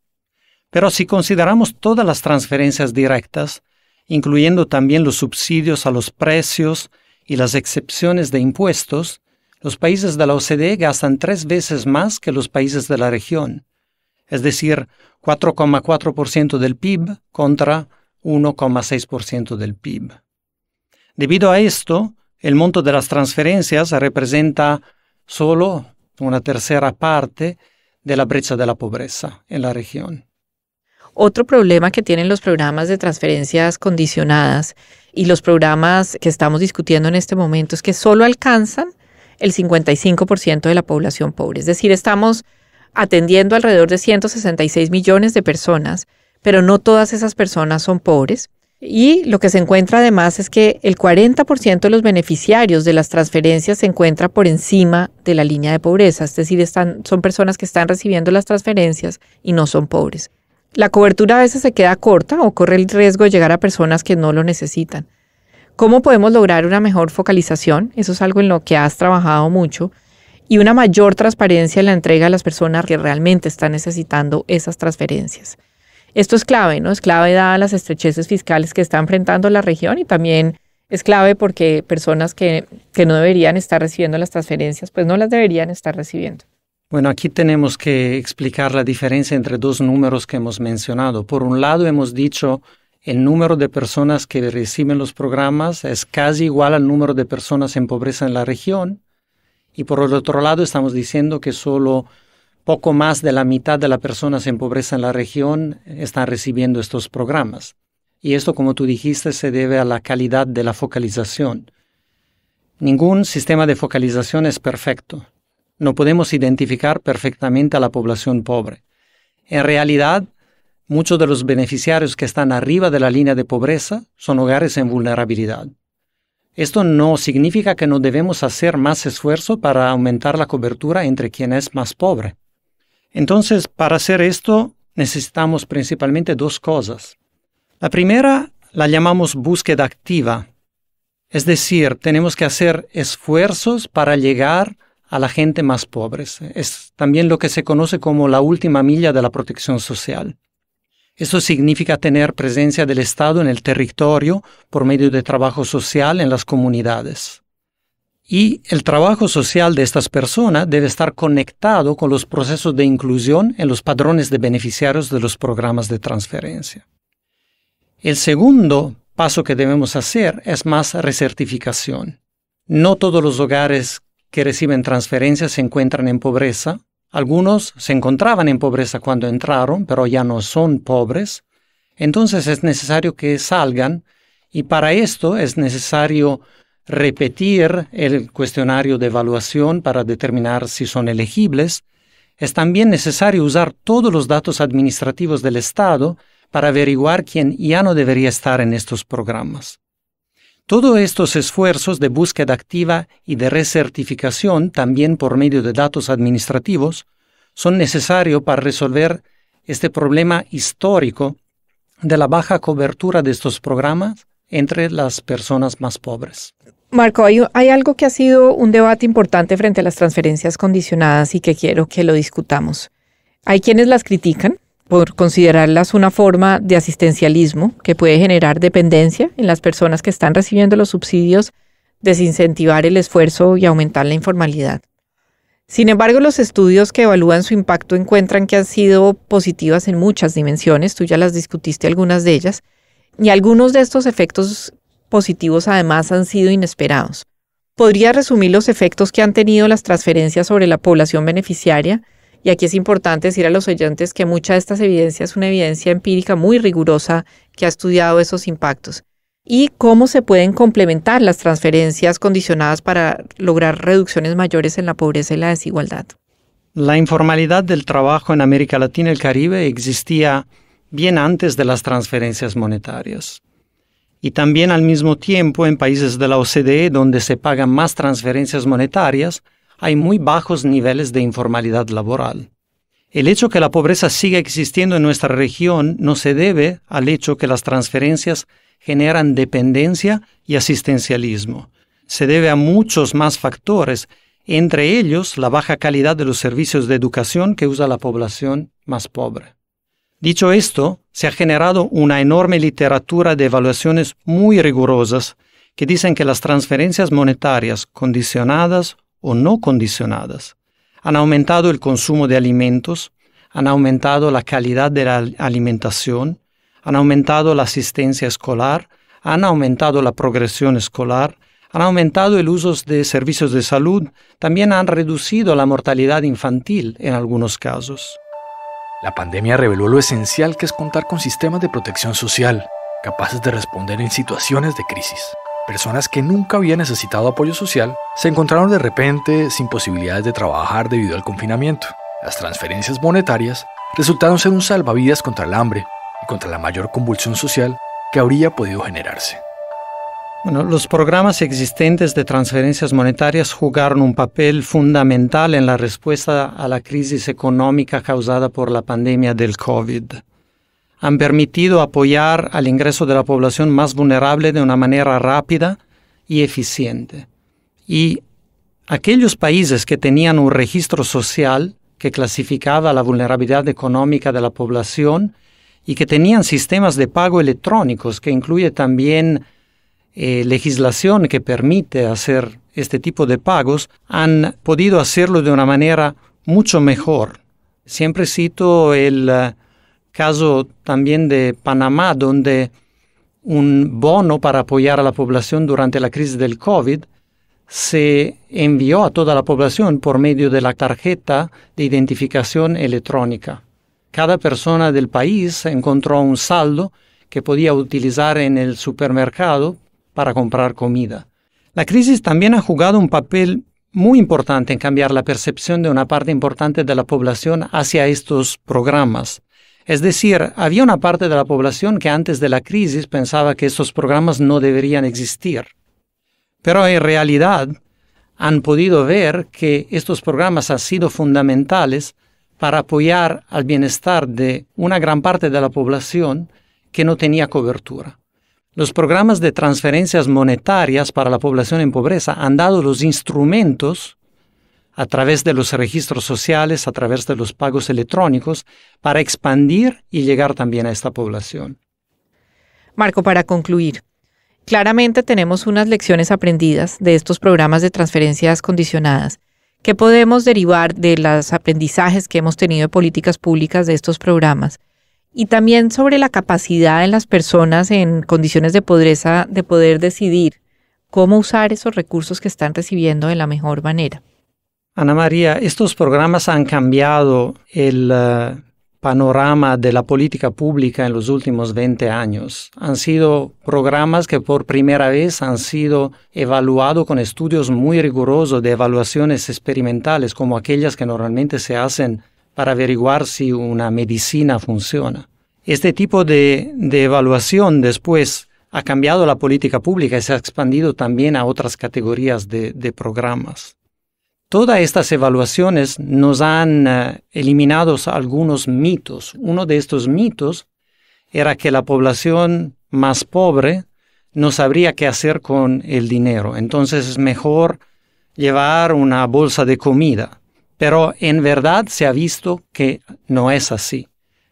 Pero si consideramos todas las transferencias directas, incluyendo también los subsidios a los precios y las excepciones de impuestos, los países de la OCDE gastan tres veces más que los países de la región, es decir, 4,4% del PIB contra 1,6% del PIB. Debido a esto, el monto de las transferencias representa solo una tercera parte de la brecha de la pobreza en la región. Otro problema que tienen los programas de transferencias condicionadas y los programas que estamos discutiendo en este momento es que solo alcanzan el 55% de la población pobre. Es decir, estamos atendiendo alrededor de 166 millones de personas, pero no todas esas personas son pobres. Y lo que se encuentra además es que el 40% de los beneficiarios de las transferencias se encuentra por encima de la línea de pobreza, es decir, son personas que están recibiendo las transferencias y no son pobres. La cobertura a veces se queda corta o corre el riesgo de llegar a personas que no lo necesitan. ¿Cómo podemos lograr una mejor focalización? Eso es algo en lo que has trabajado mucho y una mayor transparencia en la entrega a las personas que realmente están necesitando esas transferencias. Esto es clave, ¿no? Es clave dadas las estrecheces fiscales que está enfrentando la región y también es clave porque personas que, que no deberían estar recibiendo las transferencias, pues no las deberían estar recibiendo. Bueno, aquí tenemos que explicar la diferencia entre dos números que hemos mencionado. Por un lado, hemos dicho el número de personas que reciben los programas es casi igual al número de personas en pobreza en la región. Y por el otro lado, estamos diciendo que solo poco más de la mitad de las personas en pobreza en la región están recibiendo estos programas. Y esto, como tú dijiste, se debe a la calidad de la focalización. Ningún sistema de focalización es perfecto. No podemos identificar perfectamente a la población pobre. En realidad, muchos de los beneficiarios que están arriba de la línea de pobreza son hogares en vulnerabilidad. Esto no significa que no debemos hacer más esfuerzo para aumentar la cobertura entre quienes es más pobre. Entonces, para hacer esto, necesitamos principalmente dos cosas. La primera la llamamos búsqueda activa, es decir, tenemos que hacer esfuerzos para llegar a la gente más pobre. Es también lo que se conoce como la última milla de la protección social. Eso significa tener presencia del Estado en el territorio por medio de trabajo social en las comunidades. Y el trabajo social de estas personas debe estar conectado con los procesos de inclusión en los padrones de beneficiarios de los programas de transferencia. El segundo paso que debemos hacer es más recertificación. No todos los hogares que reciben transferencias se encuentran en pobreza. Algunos se encontraban en pobreza cuando entraron, pero ya no son pobres. Entonces es necesario que salgan y para esto es necesario repetir el cuestionario de evaluación para determinar si son elegibles, es también necesario usar todos los datos administrativos del Estado para averiguar quién ya no debería estar en estos programas. Todos estos esfuerzos de búsqueda activa y de recertificación, también por medio de datos administrativos, son necesarios para resolver este problema histórico de la baja cobertura de estos programas entre las personas más pobres. Marco, hay, algo que ha sido un debate importante frente a las transferencias condicionadas y que quiero que lo discutamos. Hay quienes las critican por considerarlas una forma de asistencialismo que puede generar dependencia en las personas que están recibiendo los subsidios, desincentivar el esfuerzo y aumentar la informalidad. Sin embargo, los estudios que evalúan su impacto encuentran que han sido positivas en muchas dimensiones, tú ya las discutiste algunas de ellas, y algunos de estos efectos positivos además han sido inesperados. ¿Podría resumir los efectos que han tenido las transferencias sobre la población beneficiaria? Y aquí es importante decir a los oyentes que mucha de estas evidencias es una evidencia empírica muy rigurosa que ha estudiado esos impactos. ¿Y cómo se pueden complementar las transferencias condicionadas para lograr reducciones mayores en la pobreza y la desigualdad? La informalidad del trabajo en América Latina y el Caribe existía bien antes de las transferencias monetarias y también al mismo tiempo en países de la OCDE donde se pagan más transferencias monetarias, hay muy bajos niveles de informalidad laboral. El hecho que la pobreza siga existiendo en nuestra región no se debe al hecho que las transferencias generan dependencia y asistencialismo. Se debe a muchos más factores, entre ellos la baja calidad de los servicios de educación que usa la población más pobre. Dicho esto, se ha generado una enorme literatura de evaluaciones muy rigurosas que dicen que las transferencias monetarias condicionadas o no condicionadas han aumentado el consumo de alimentos, han aumentado la calidad de la alimentación, han aumentado la asistencia escolar, han aumentado la progresión escolar, han aumentado el uso de servicios de salud, también han reducido la mortalidad infantil en algunos casos. La pandemia reveló lo esencial que es contar con sistemas de protección social, capaces de responder en situaciones de crisis. Personas que nunca habían necesitado apoyo social se encontraron de repente sin posibilidades de trabajar debido al confinamiento. Las transferencias monetarias resultaron ser un salvavidas contra el hambre y contra la mayor convulsión social que habría podido generarse. Bueno, los programas existentes de transferencias monetarias jugaron un papel fundamental en la respuesta a la crisis económica causada por la pandemia del COVID. Han permitido apoyar al ingreso de la población más vulnerable de una manera rápida y eficiente. Y aquellos países que tenían un registro social que clasificaba la vulnerabilidad económica de la población y que tenían sistemas de pago electrónicos que incluye también eh, legislación que permite hacer este tipo de pagos, han podido hacerlo de una manera mucho mejor. Siempre cito el eh, caso también de Panamá, donde un bono para apoyar a la población durante la crisis del COVID se envió a toda la población por medio de la tarjeta de identificación electrónica. Cada persona del país encontró un saldo que podía utilizar en el supermercado para comprar comida. La crisis también ha jugado un papel muy importante en cambiar la percepción de una parte importante de la población hacia estos programas. Es decir, había una parte de la población que antes de la crisis pensaba que estos programas no deberían existir. Pero en realidad han podido ver que estos programas han sido fundamentales para apoyar al bienestar de una gran parte de la población que no tenía cobertura. Los programas de transferencias monetarias para la población en pobreza han dado los instrumentos a través de los registros sociales, a través de los pagos electrónicos, para expandir y llegar también a esta población. Marco, para concluir, claramente tenemos unas lecciones aprendidas de estos programas de transferencias condicionadas. ¿Qué podemos derivar de los aprendizajes que hemos tenido de políticas públicas de estos programas? y también sobre la capacidad de las personas en condiciones de pobreza de poder decidir cómo usar esos recursos que están recibiendo de la mejor manera. Ana María, estos programas han cambiado el eh, panorama de la política pública en los últimos 20 años. Han sido programas que por primera vez han sido evaluados con estudios muy rigurosos de evaluaciones experimentales, como aquellas que normalmente se hacen para averiguar si una medicina funciona. Este tipo de, evaluación después ha cambiado la política pública y se ha expandido también a otras categorías de, programas. Todas estas evaluaciones nos han eh, eliminado algunos mitos. Uno de estos mitos era que la población más pobre no sabría qué hacer con el dinero. Entonces es mejor llevar una bolsa de comida. Pero en verdad se ha visto que no es así.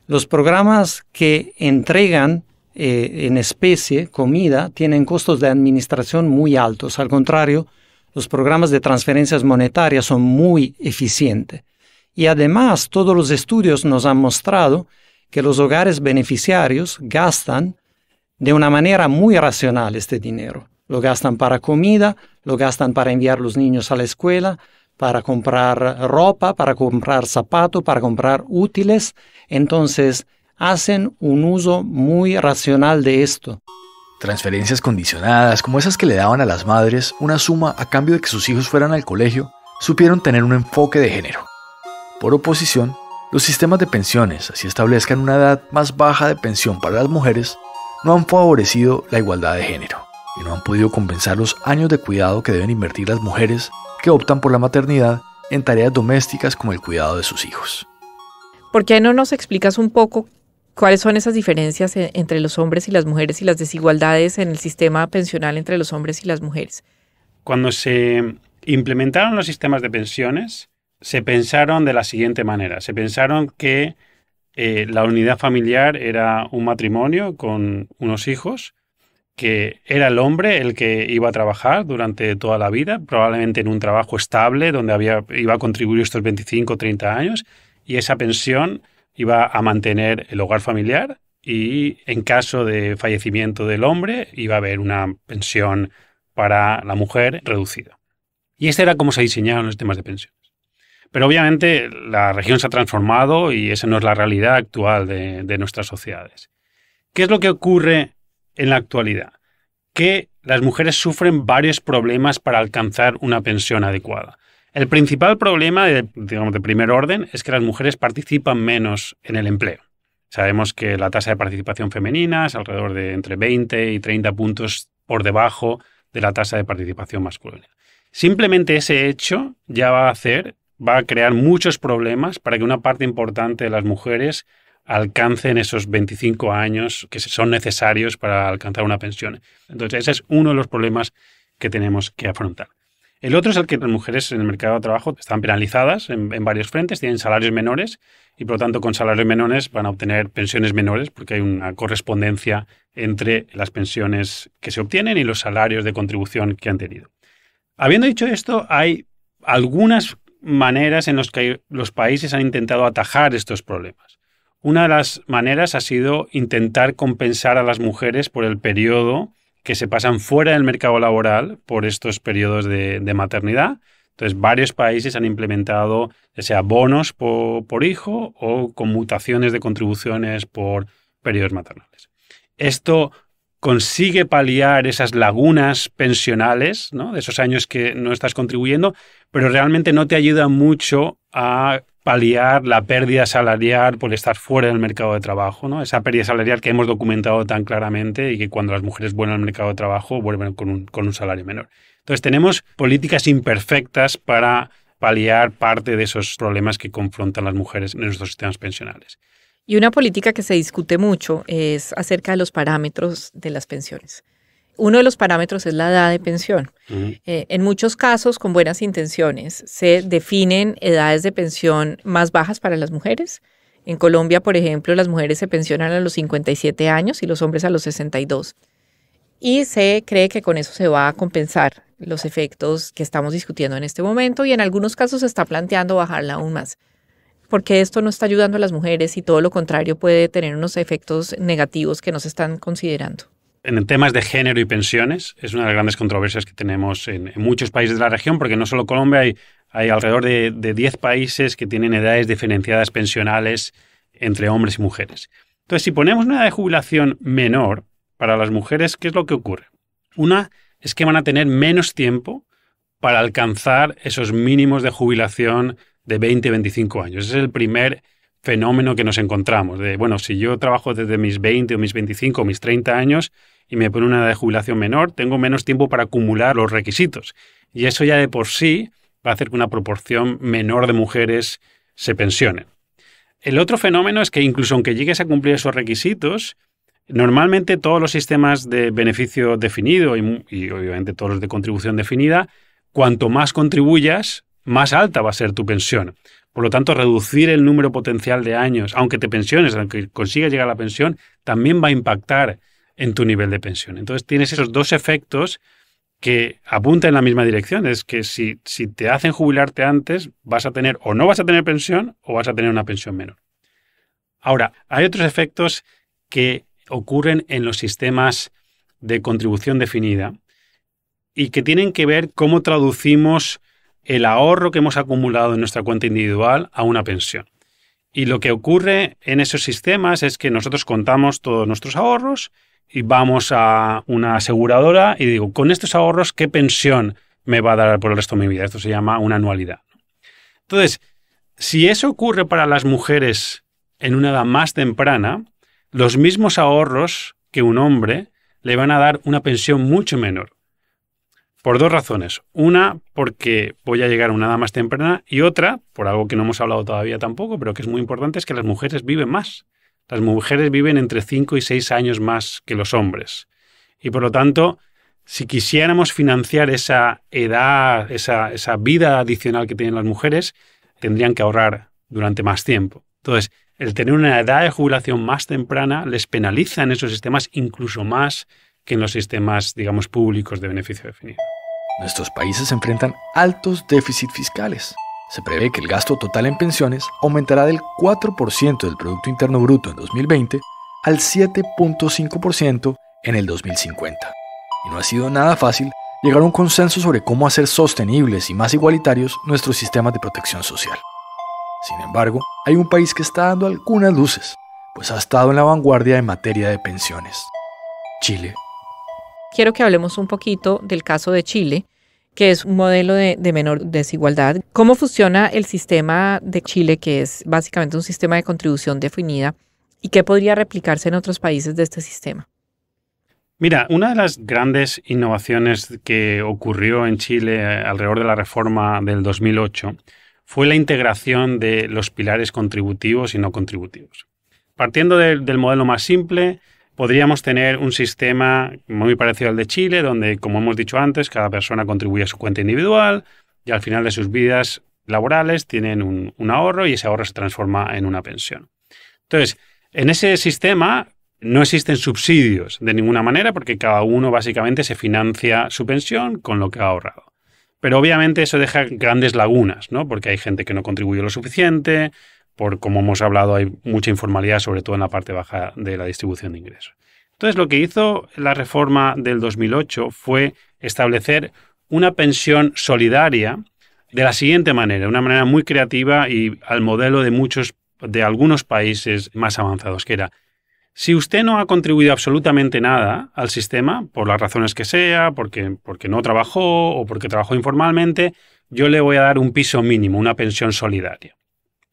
Los programas que entregan eh, en especie comida tienen costos de administración muy altos. Al contrario, los programas de transferencias monetarias son muy eficientes. Y además, todos los estudios nos han mostrado que los hogares beneficiarios gastan de una manera muy racional este dinero. Lo gastan para comida, lo gastan para enviar los niños a la escuela, para comprar ropa, para comprar zapatos, para comprar útiles. Entonces, hacen un uso muy racional de esto. Transferencias condicionadas, como esas que le daban a las madres una suma a cambio de que sus hijos fueran al colegio, supieron tener un enfoque de género. Por oposición, los sistemas de pensiones, así establezcan una edad más baja de pensión para las mujeres, no han favorecido la igualdad de género y no han podido compensar los años de cuidado que deben invertir las mujeres que optan por la maternidad en tareas domésticas como el cuidado de sus hijos. ¿Por qué no nos explicas un poco cuáles son esas diferencias eh, entre los hombres y las mujeres y las desigualdades en el sistema pensional entre los hombres y las mujeres? Cuando se implementaron los sistemas de pensiones, se pensaron de la siguiente manera. Se pensaron que eh, la unidad familiar era un matrimonio con unos hijos que era el hombre el que iba a trabajar durante toda la vida, probablemente en un trabajo estable donde había, iba a contribuir estos 25 o 30 años, y esa pensión iba a mantener el hogar familiar y en caso de fallecimiento del hombre iba a haber una pensión para la mujer reducida. Y este era como se diseñaron los temas de pensiones. Pero obviamente la región se ha transformado y esa no es la realidad actual de, de nuestras sociedades. ¿Qué es lo que ocurre en la actualidad que las mujeres sufren varios problemas para alcanzar una pensión adecuada. El principal problema, digamos, de primer orden, es que las mujeres participan menos en el empleo. Sabemos que la tasa de participación femenina es alrededor de entre 20 y 30 puntos por debajo de la tasa de participación masculina. Simplemente ese hecho ya va a hacer, va a crear muchos problemas para que una parte importante de las mujeres alcancen esos 25 años que son necesarios para alcanzar una pensión. Entonces, ese es uno de los problemas que tenemos que afrontar. El otro es el que las mujeres en el mercado de trabajo están penalizadas en, varios frentes, tienen salarios menores y por lo tanto con salarios menores van a obtener pensiones menores porque hay una correspondencia entre las pensiones que se obtienen y los salarios de contribución que han tenido. Habiendo dicho esto, hay algunas maneras en las que los países han intentado atajar estos problemas. Una de las maneras ha sido intentar compensar a las mujeres por el periodo que se pasan fuera del mercado laboral por estos periodos de, maternidad. Entonces, varios países han implementado, ya sea bonos por, hijo o conmutaciones de contribuciones por periodos maternales. Esto consigue paliar esas lagunas pensionales, de esos años que no estás contribuyendo, pero realmente no te ayuda mucho a paliar la pérdida salarial por estar fuera del mercado de trabajo, ¿no? Esa pérdida salarial que hemos documentado tan claramente y que cuando las mujeres vuelven al mercado de trabajo vuelven con con un salario menor. Entonces tenemos políticas imperfectas para paliar parte de esos problemas que confrontan las mujeres en nuestros sistemas pensionales. Y una política que se discute mucho es acerca de los parámetros de las pensiones. Uno de los parámetros es la edad de pensión. Eh, en muchos casos, con buenas intenciones, se definen edades de pensión más bajas para las mujeres. En Colombia, por ejemplo, las mujeres se pensionan a los 57 años y los hombres a los 62. Y se cree que con eso se va a compensar los efectos que estamos discutiendo en este momento y en algunos casos se está planteando bajarla aún más. Porque esto no está ayudando a las mujeres y todo lo contrario puede tener unos efectos negativos que no se están considerando en temas de género y pensiones es una de las grandes controversias que tenemos en, muchos países de la región, porque no solo Colombia, hay, hay alrededor de, de 10 países que tienen edades diferenciadas pensionales entre hombres y mujeres. Entonces, si ponemos una edad de jubilación menor para las mujeres, ¿qué es lo que ocurre? Una es que van a tener menos tiempo para alcanzar esos mínimos de jubilación de 20-25 años. Ese es el primer fenómeno que nos encontramos, de, bueno, si yo trabajo desde mis 20 o mis 25 o mis 30 años y me pone una edad de jubilación menor, tengo menos tiempo para acumular los requisitos. Y eso ya de por sí va a hacer que una proporción menor de mujeres se pensionen. El otro fenómeno es que incluso aunque llegues a cumplir esos requisitos, normalmente todos los sistemas de beneficio definido y, y obviamente todos los de contribución definida, cuanto más contribuyas, más alta va a ser tu pensión. Por lo tanto, reducir el número potencial de años, aunque te pensiones, aunque consigas llegar a la pensión, también va a impactar en tu nivel de pensión. Entonces, tienes esos dos efectos que apuntan en la misma dirección. Es que si, si te hacen jubilarte antes, vas a tener o no vas a tener pensión o vas a tener una pensión menor. Ahora, hay otros efectos que ocurren en los sistemas de contribución definida y que tienen que ver cómo traducimos el ahorro que hemos acumulado en nuestra cuenta individual a una pensión. Y lo que ocurre en esos sistemas es que nosotros contamos todos nuestros ahorros y vamos a una aseguradora y digo, con estos ahorros, ¿qué pensión me va a dar por el resto de mi vida? Esto se llama una anualidad. Entonces, si eso ocurre para las mujeres en una edad más temprana, los mismos ahorros que un hombre le van a dar una pensión mucho menor. Por dos razones. Una, porque voy a llegar a una edad más temprana y otra, por algo que no hemos hablado todavía tampoco, pero que es muy importante, es que las mujeres viven más. Las mujeres viven entre 5 y 6 años más que los hombres. Y por lo tanto, si quisiéramos financiar esa edad, esa, esa vida adicional que tienen las mujeres, tendrían que ahorrar durante más tiempo. Entonces, el tener una edad de jubilación más temprana les penaliza en esos sistemas incluso más que en los sistemas, digamos, públicos de beneficio definido. Nuestros países enfrentan altos déficits fiscales. Se prevé que el gasto total en pensiones aumentará del 4% del Producto Interno Bruto en 2020 al 7.5% en el 2050. Y no ha sido nada fácil llegar a un consenso sobre cómo hacer sostenibles y más igualitarios nuestros sistemas de protección social. Sin embargo, hay un país que está dando algunas luces, pues ha estado en la vanguardia en materia de pensiones. Chile quiero que hablemos un poquito del caso de Chile, que es un modelo de, menor desigualdad. ¿Cómo funciona el sistema de Chile, que es básicamente un sistema de contribución definida, y qué podría replicarse en otros países de este sistema? Mira, una de las grandes innovaciones que ocurrió en Chile eh, alrededor de la reforma del 2008 fue la integración de los pilares contributivos y no contributivos. Partiendo del modelo más simple, Podríamos tener un sistema muy parecido al de Chile, donde, como hemos dicho antes, cada persona contribuye a su cuenta individual y al final de sus vidas laborales tienen un, ahorro y ese ahorro se transforma en una pensión. Entonces, en ese sistema no existen subsidios de ninguna manera porque cada uno básicamente se financia su pensión con lo que ha ahorrado. Pero obviamente eso deja grandes lagunas, ¿no? Porque hay gente que no contribuye lo suficiente, por como hemos hablado, hay mucha informalidad, sobre todo en la parte baja de la distribución de ingresos. Entonces, lo que hizo la reforma del 2008 fue establecer una pensión solidaria de la siguiente manera, una manera muy creativa y al modelo de muchos, de algunos países más avanzados, que era, si usted no ha contribuido absolutamente nada al sistema, por las razones que sea, porque, porque no trabajó o porque trabajó informalmente, yo le voy a dar un piso mínimo, una pensión solidaria.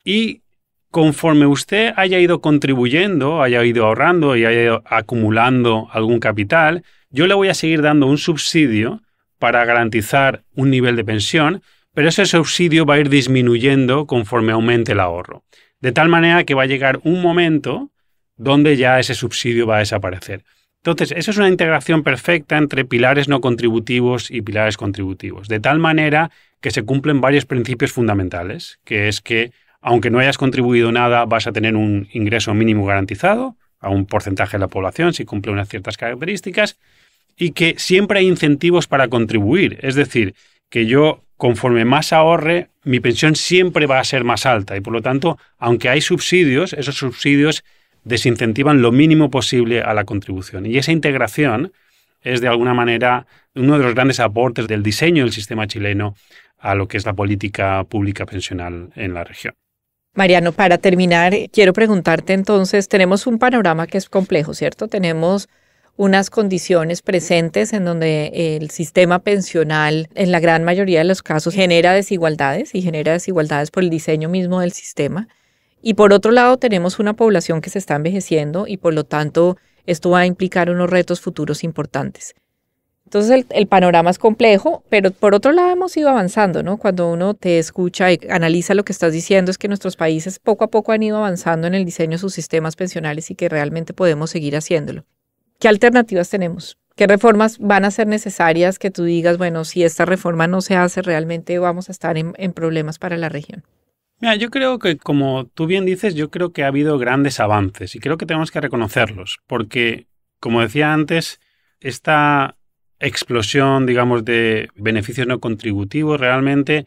Y conforme usted haya ido contribuyendo, haya ido ahorrando y haya ido acumulando algún capital, yo le voy a seguir dando un subsidio para garantizar un nivel de pensión, pero ese subsidio va a ir disminuyendo conforme aumente el ahorro. De tal manera que va a llegar un momento donde ya ese subsidio va a desaparecer. Entonces, eso es una integración perfecta entre pilares no contributivos y pilares contributivos, de tal manera que se cumplen varios principios fundamentales, que es que aunque no hayas contribuido nada, vas a tener un ingreso mínimo garantizado a un porcentaje de la población si cumple unas ciertas características y que siempre hay incentivos para contribuir. Es decir, que yo conforme más ahorre, mi pensión siempre va a ser más alta y por lo tanto, aunque hay subsidios, esos subsidios desincentivan lo mínimo posible a la contribución. Y esa integración es de alguna manera uno de los grandes aportes del diseño del sistema chileno a lo que es la política pública pensional en la región. Mariano, para terminar, quiero preguntarte entonces, tenemos un panorama que es complejo, ¿cierto? Tenemos unas condiciones presentes en donde el sistema pensional en la gran mayoría de los casos genera desigualdades y genera desigualdades por el diseño mismo del sistema. Y por otro lado, tenemos una población que se está envejeciendo y por lo tanto esto va a implicar unos retos futuros importantes. Entonces el, panorama es complejo, pero por otro lado hemos ido avanzando, ¿no? Cuando uno te escucha y analiza lo que estás diciendo, es que nuestros países poco a poco han ido avanzando en el diseño de sus sistemas pensionales y que realmente podemos seguir haciéndolo. ¿Qué alternativas tenemos? ¿Qué reformas van a ser necesarias que tú digas, bueno, si esta reforma no se hace, realmente vamos a estar en, en problemas para la región? Mira, yo creo que, como tú bien dices, yo creo que ha habido grandes avances y creo que tenemos que reconocerlos, porque, como decía antes, esta explosión, digamos, de beneficios no contributivos, realmente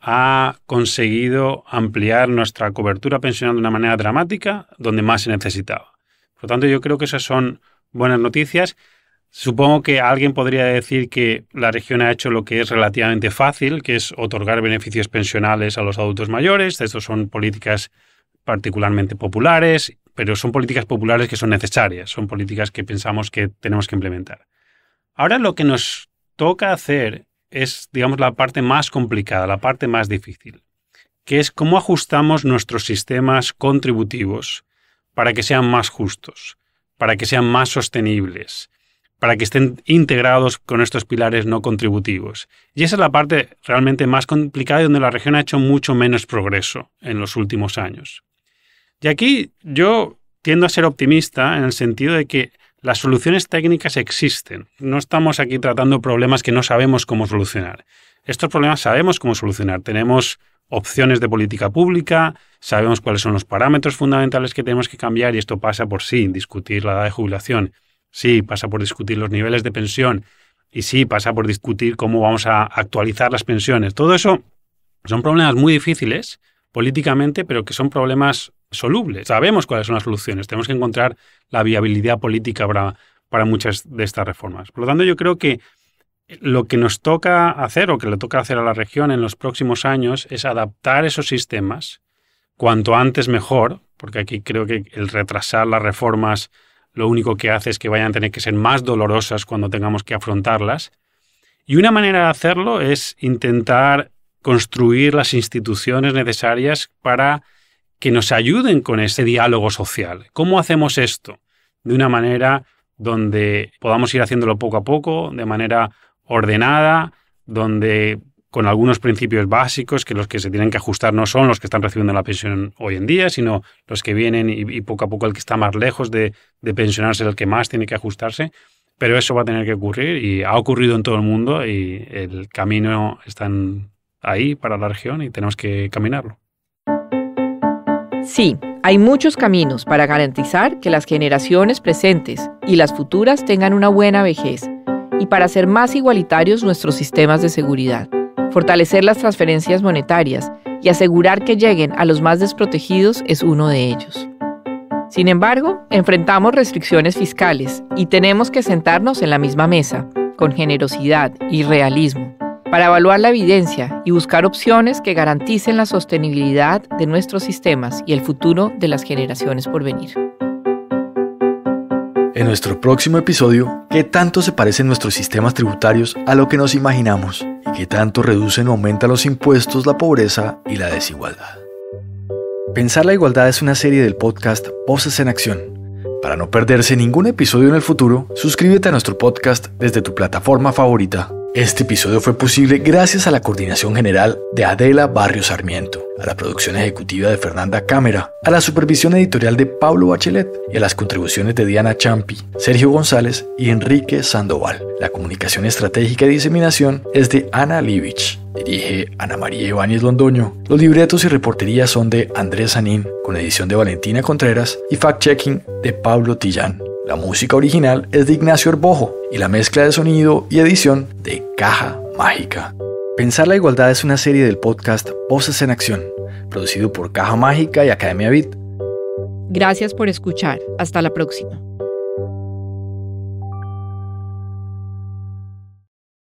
ha conseguido ampliar nuestra cobertura pensional de una manera dramática donde más se necesitaba. Por lo tanto, yo creo que esas son buenas noticias. Supongo que alguien podría decir que la región ha hecho lo que es relativamente fácil, que es otorgar beneficios pensionales a los adultos mayores. Estas son políticas particularmente populares, pero son políticas populares que son necesarias, son políticas que pensamos que tenemos que implementar. Ahora lo que nos toca hacer es, digamos, la parte más complicada, la parte más difícil, que es cómo ajustamos nuestros sistemas contributivos para que sean más justos, para que sean más sostenibles, para que estén integrados con estos pilares no contributivos. Y esa es la parte realmente más complicada y donde la región ha hecho mucho menos progreso en los últimos años. Y aquí yo tiendo a ser optimista en el sentido de que las soluciones técnicas existen. No estamos aquí tratando problemas que no sabemos cómo solucionar. Estos problemas sabemos cómo solucionar. Tenemos opciones de política pública, sabemos cuáles son los parámetros fundamentales que tenemos que cambiar y esto pasa por sí, discutir la edad de jubilación, sí, pasa por discutir los niveles de pensión y sí, pasa por discutir cómo vamos a actualizar las pensiones. Todo eso son problemas muy difíciles, políticamente, pero que son problemas solubles. Sabemos cuáles son las soluciones. Tenemos que encontrar la viabilidad política para, muchas de estas reformas. Por lo tanto, yo creo que lo que nos toca hacer o que le toca hacer a la región en los próximos años es adaptar esos sistemas cuanto antes mejor, porque aquí creo que el retrasar las reformas lo único que hace es que vayan a tener que ser más dolorosas cuando tengamos que afrontarlas. Y una manera de hacerlo es intentar construir las instituciones necesarias para que nos ayuden con ese diálogo social. ¿Cómo hacemos esto? De una manera donde podamos ir haciéndolo poco a poco, de manera ordenada, donde con algunos principios básicos que los que se tienen que ajustar no son los que están recibiendo la pensión hoy en día, sino los que vienen y, poco a poco el que está más lejos de, de pensionarse es el que más tiene que ajustarse. Pero eso va a tener que ocurrir y ha ocurrido en todo el mundo y el camino está en ahí para la región y tenemos que caminarlo. Sí, hay muchos caminos para garantizar que las generaciones presentes y las futuras tengan una buena vejez y para hacer más igualitarios nuestros sistemas de seguridad, fortalecer las transferencias monetarias y asegurar que lleguen a los más desprotegidos es uno de ellos. Sin embargo, enfrentamos restricciones fiscales y tenemos que sentarnos en la misma mesa, con generosidad y realismo, para evaluar la evidencia y buscar opciones que garanticen la sostenibilidad de nuestros sistemas y el futuro de las generaciones por venir. En nuestro próximo episodio, ¿qué tanto se parecen nuestros sistemas tributarios a lo que nos imaginamos? ¿Y qué tanto reducen o aumentan los impuestos, la pobreza y la desigualdad? Pensar la igualdad es una serie del podcast Voces en Acción. Para no perderse ningún episodio en el futuro, suscríbete a nuestro podcast desde tu plataforma favorita este episodio fue posible gracias a la coordinación general de Adela Barrio Sarmiento, a la producción ejecutiva de Fernanda Cámara, a la supervisión editorial de Pablo Bachelet y a las contribuciones de Diana Champi, Sergio González y Enrique Sandoval. La comunicación estratégica y diseminación es de Ana Livich. Dirige Ana María Ibáñez Londoño. Los libretos y reporterías son de Andrés Sanín, con edición de Valentina Contreras y fact-checking de Pablo Tillán. La música original es de Ignacio Herbojo y la mezcla de sonido y edición de Caja Mágica. Pensar la igualdad es una serie del podcast Voces en Acción, producido por Caja Mágica y Academia Bit. Gracias por escuchar. Hasta la próxima.